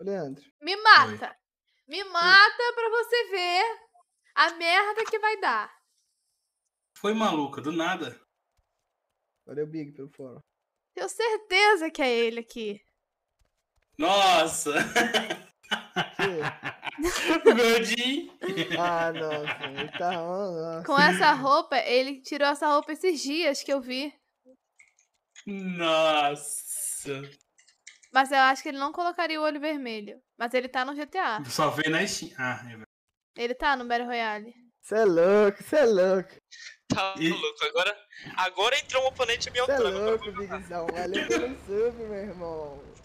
Leandro. Me mata. Oi. Me mata Oi. pra você ver a merda que vai dar. Foi maluca, do nada. Valeu, Big, pelo fórum. Tenho certeza que é ele aqui. Nossa! Gordinho. ah, nossa, ele tá nossa. Com essa roupa, ele tirou essa roupa esses dias que eu vi. Nossa! Mas eu acho que ele não colocaria o olho vermelho. Mas ele tá no GTA. Só vê na Steam. Ah, é verdade. Ele tá no Battle Royale. Cê é louco, cê é louco. Tá e... louco. Agora, agora entrou um oponente me Cê é louco, Bigzão. Ali pelo sub, meu irmão.